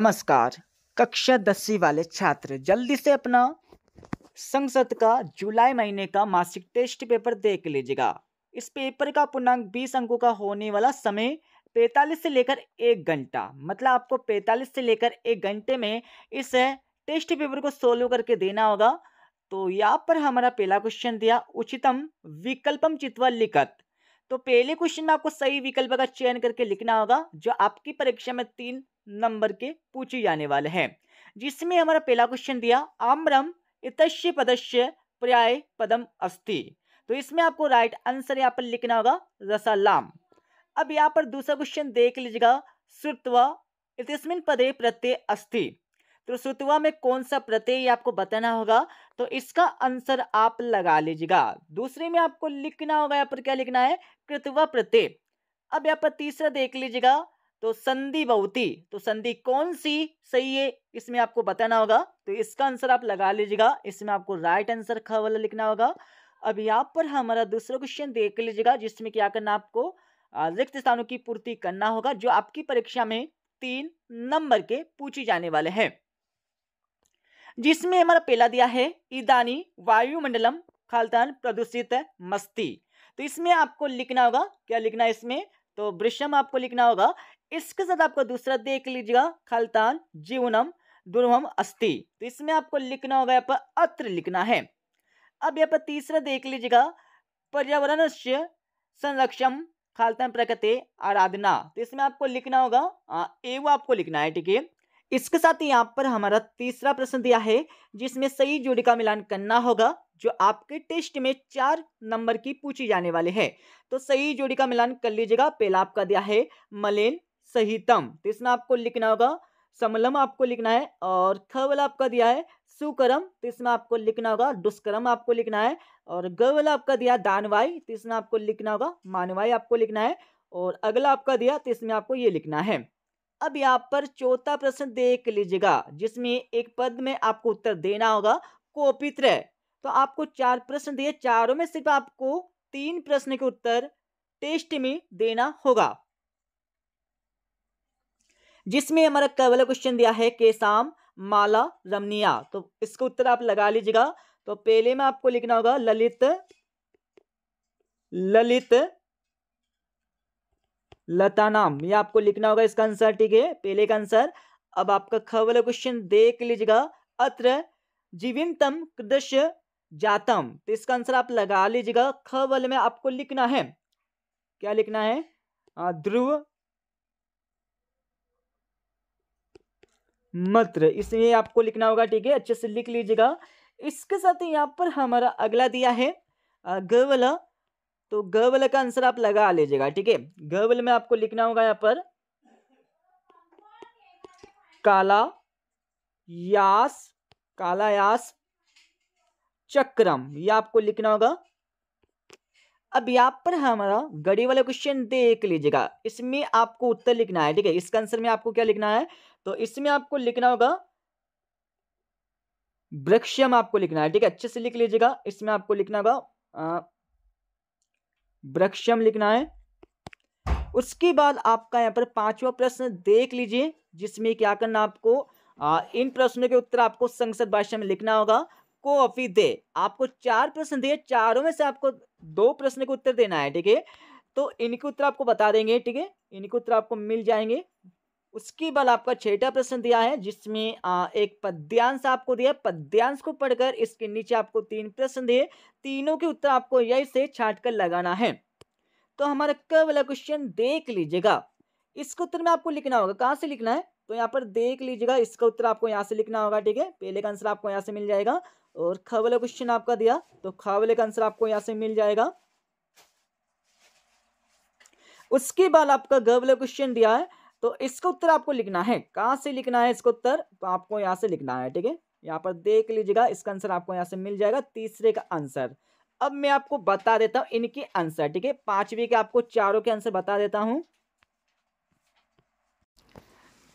नमस्कार कक्षा दसवीं वाले छात्र जल्दी से अपना संसद का जुलाई महीने का मासिक टेस्ट पेपर देख लीजिएगा इस पेपर का पूर्णांक 20 अंकों का होने वाला समय 45 से लेकर एक घंटा मतलब आपको 45 से लेकर एक घंटे में इस टेस्ट पेपर को सोल्व करके देना होगा तो यहाँ पर हमारा पहला क्वेश्चन दिया उचितम विकल्पम चित्व लिखत तो पहले क्वेश्चन में आपको सही विकल्प का चयन करके लिखना होगा जो आपकी परीक्षा में तीन नंबर के पूछे जाने वाले हैं जिसमें हमारा पहला क्वेश्चन दिया आम्रम इतस्य पदस्य पर्याय पदम अस्थि तो इसमें आपको राइट आंसर यहाँ पर लिखना होगा रसालाम अब यहाँ पर दूसरा क्वेश्चन देख लीजिएगा श्रुत्व इतस्मिन पदे प्रत्यय अस्थि तो सुतवा में कौन सा प्रत्यय आपको बताना होगा तो इसका आंसर आप लगा लीजिएगा दूसरे में आपको लिखना होगा यहाँ पर क्या लिखना है कृतवा प्रत्यय अब यहाँ पर तीसरा देख लीजिएगा तो संधि बहुती तो संधि कौन सी सही है इसमें आपको बताना होगा तो इसका आंसर आप लगा लीजिएगा इसमें आपको राइट आंसर ख वाला लिखना होगा अब यहाँ पर हमारा दूसरा क्वेश्चन देख लीजिएगा जिसमें क्या करना आपको रिक्त स्थानों की पूर्ति करना होगा जो आपकी परीक्षा में तीन नंबर के पूछे जाने वाले हैं जिसमें हमारा पहला दिया है ईदानी वायुमंडलम खालतान प्रदूषित मस्ती तो इसमें आपको लिखना होगा क्या लिखना है इसमें तो वृषम आपको लिखना होगा इसके साथ आपको दूसरा देख लीजिएगा खालतान जीवनम दुर्वम अस्थि तो इसमें आपको लिखना होगा यहाँ पर अत्र लिखना है अब यहाँ पर तीसरा देख लीजिएगा पर्यावरण से संरक्षण खालतान प्रकृति आराधना तो इसमें आपको लिखना होगा एवं आपको लिखना है ठीक है इसके साथ ही यहाँ पर हमारा तीसरा प्रश्न दिया है जिसमें सही जोड़ी का मिलान करना होगा जो आपके टेस्ट में चार नंबर की पूछी जाने वाली है तो सही जोड़ी का मिलान कर लीजिएगा पहला आपका दिया है मलेन सहितम तो इसमें आपको लिखना होगा समलम आपको लिखना है और ख वाला आपका दिया है सुकरम तो इसमें आपको लिखना होगा दुष्कर्म आपको लिखना है और ग वाला आपका दिया दानवाई तो इसमें आपको लिखना होगा मानवाई आपको लिखना है और अगला आपका दिया तो इसमें आपको ये लिखना है अब यहाँ पर चौथा प्रश्न देख लीजिएगा जिसमें एक पद में आपको उत्तर देना होगा कोपित्र तो आपको चार प्रश्न दिए चारों में सिर्फ आपको तीन प्रश्न के उत्तर टेस्ट में देना होगा जिसमें हमारा पहला क्वेश्चन दिया है केसाम माला रमनिया तो इसका उत्तर आप लगा लीजिएगा तो पहले में आपको लिखना होगा ललित ललित लता नाम ये आपको लिखना होगा इसका आंसर ठीक है पहले का आंसर अब आपका ख वाला क्वेश्चन देख लीजिएगा अत्र जीवंतम कृदश जातम तो इसका आंसर आप लगा लीजिएगा ख वाले में आपको लिखना है क्या लिखना है ध्रुव मत्र इसमें आपको लिखना होगा ठीक है अच्छे से लिख लीजिएगा इसके साथ यहाँ पर हमारा अगला दिया है ग वाला तो ग वाले का आंसर आप लगा लीजिएगा ठीक है ग वाले में आपको लिखना होगा यहाँ पर काला यास काला यास चक्रम ये आपको लिखना होगा अब यहाँ पर हमारा गड़ी वाला क्वेश्चन देख लीजिएगा इसमें आपको उत्तर लिखना है ठीक है इसका आंसर में आपको क्या लिखना है तो इसमें आपको लिखना होगा वृक्षम आपको लिखना है ठीक है अच्छे से लिख लीजिएगा इसमें आपको लिखना होगा वृक्षम लिखना है उसके बाद आपका यहाँ पर पांचवा प्रश्न देख लीजिए जिसमें क्या करना आपको आ, इन प्रश्नों के उत्तर आपको संसद भाषा में लिखना होगा कॉफी दे आपको चार प्रश्न दिए चारों में से आपको दो प्रश्न के उत्तर देना है ठीक है तो इनके उत्तर आपको बता देंगे ठीक है इनके उत्तर आपको मिल जाएंगे उसके बाद आपका छठा प्रश्न दिया है जिसमें एक पद्यांश आपको दिया पद्यांश को पढ़कर इसके नीचे आपको तीन प्रश्न दिए तीनों के उत्तर आपको यही से छाट कर लगाना है तो हमारा क वाला क्वेश्चन देख लीजिएगा इसका उत्तर में आपको लिखना होगा कहाँ से लिखना है तो यहाँ पर देख लीजिएगा इसका उत्तर आपको यहाँ से लिखना होगा ठीक है पहले का आंसर आपको यहाँ से मिल जाएगा और ख वाला क्वेश्चन आपका दिया तो ख वाले का आंसर आपको यहाँ से मिल जाएगा उसके बाद आपका ग वाला क्वेश्चन दिया है तो इसका उत्तर आपको लिखना है कहाँ से लिखना है इसका उत्तर तो आपको यहाँ से लिखना है ठीक है यहाँ पर देख लीजिएगा इसका आंसर आपको यहाँ से मिल जाएगा तीसरे का आंसर अब मैं आपको बता देता हूँ इनके आंसर ठीक है पांचवी के आपको चारों के आंसर बता देता हूँ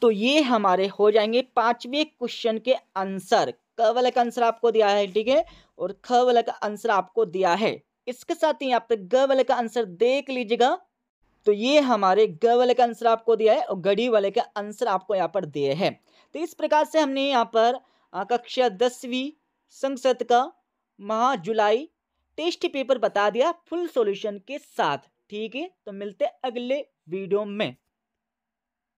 तो ये हमारे हो जाएंगे पांचवें क्वेश्चन के आंसर क वाला का आंसर आपको दिया है ठीक है और ख वाला का आंसर आपको दिया है इसके साथ ही आप ग वाला का आंसर देख लीजिएगा तो ये हमारे ग वाले का आंसर आपको दिया है और गढ़ी वाले का आंसर आपको यहाँ पर दिए है तो इस प्रकार से हमने यहाँ पर कक्षा दसवीं संसद का महा जुलाई टेस्ट पेपर बता दिया फुल सॉल्यूशन के साथ ठीक है तो मिलते अगले वीडियो में